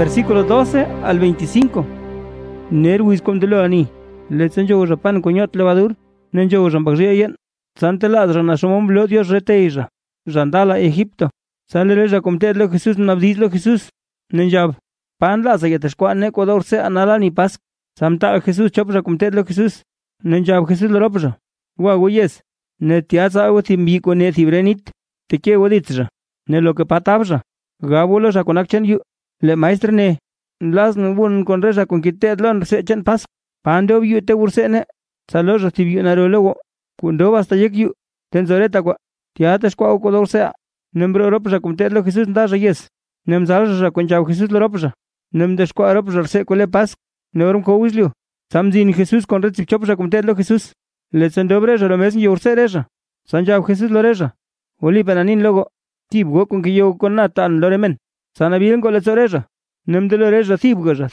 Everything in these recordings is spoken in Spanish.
Versículo 12 al 25. Nerwis Comdelani, pan con yot Levadur, Nen yen. Santa Ladra, Nashomon Blo, Dios Reteira, Randala, Egipto, San Lereza lo Jesús, lo Jesús, Nen Yab, Pan Laza, Yatescuan, Ecuador, Se Analani pas. Samta Jesús, Chopra lo Jesús, Nen Yab Jesús Loropra, Guaguyes, Netiaza, Aguatimbico, Netibrenit, que patabra. Gabulos, Aconachan, le maestro ne las no bun con reza con quité lon se echan pas pando vio te ursene ne salo recibió naro luego cuando basta yek que ten zoreta kwa tiates kwa ko dorse nombre ropsa con te lo Jesús da reyes nem zalsa con chao Jesús lo ropa nem se kole pas neurum ko uslio samzin Jesús con rechip chopsa con te lo Jesús le sendobre lo mes yurse reza sanjao Jesús lo reza oli pananin logo tipo con que yo con natan loremen Sana bien con la oreja. Nem de oreja, cibgaja,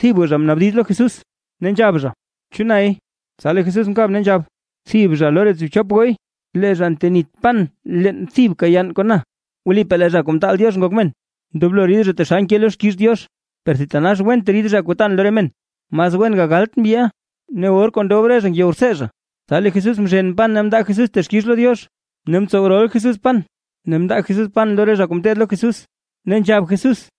Jesús. Nenjabja. Chunay. Sale Jesús un cab, nenjab. Cibja, lore chuchapoy. Lejan tenit pan, len cibca yan cona. Uli peleja como tal Dios ngokmen. Doblorides te sanquielos quis Dios. Persitanash buen terides cotan loremen. Mas buen gagalt bia. Neor con dobres en yorseja. Sale Jesús mchen pan, nem da Jesús te lo Dios. Nem sobró Jesús pan. Nem da Jesús pan, lore lo Jesús. Nenjab Jesús.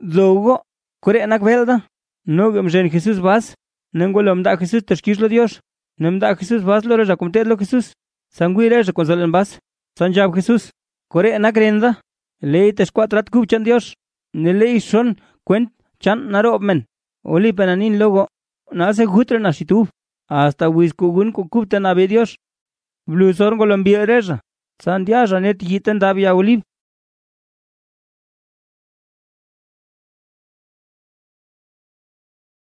Luego, cure anak e velda. No jen Jesús vas. Nengo lo mda Jesús tashkishlo Dios. No mda Jesús vas lo reja lo Jesús. sangui reja consolen vas. Sanjab Jesús. Cure anak e renda. Ley tashkuatrat kubchan Dios. E ne ley son cuent chan naro men. Oli penanin logo. Nace na situ, Hasta wiskugun kukupten abe Dios. Blusorn golombiere reja. Sandia janet yiten davia olib.